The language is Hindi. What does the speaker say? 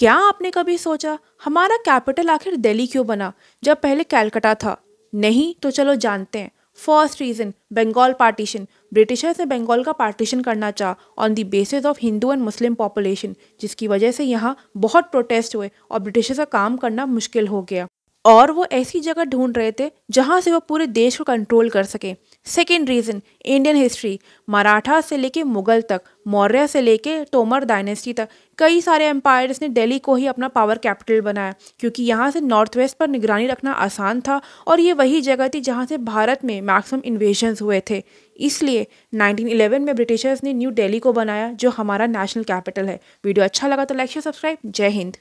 क्या आपने कभी सोचा हमारा कैपिटल आखिर दिल्ली क्यों बना जब पहले कैलकटा था नहीं तो चलो जानते हैं first reason Bengal partition Britishers ने बंगाल का पार्टीशन करना चाह on the basis of Hindu and Muslim population जिसकी वजह से यहाँ बहुत प्रोटेस्ट हुए और ब्रिटिशर्स का काम करना मुश्किल हो गया और वो ऐसी जगह ढूंढ रहे थे जहाँ से वो पूरे देश को कंट्रोल कर सके second reason Indian history Maratha से लेके मुगल तक मौर्य से लेके तोमर डायनेस्टी तक कई सारे एम्पायर्स ने दिल्ली को ही अपना पावर कैपिटल बनाया क्योंकि यहाँ से नॉर्थ वेस्ट पर निगरानी रखना आसान था और ये वही जगह थी जहाँ से भारत में मैक्सिमम इन्वेजन्स हुए थे इसलिए 1911 में ब्रिटिशर्स ने न्यू दिल्ली को बनाया जो हमारा नेशनल कैपिटल है वीडियो अच्छा लगा तो लाइक शेयर सब्सक्राइब जय हिंद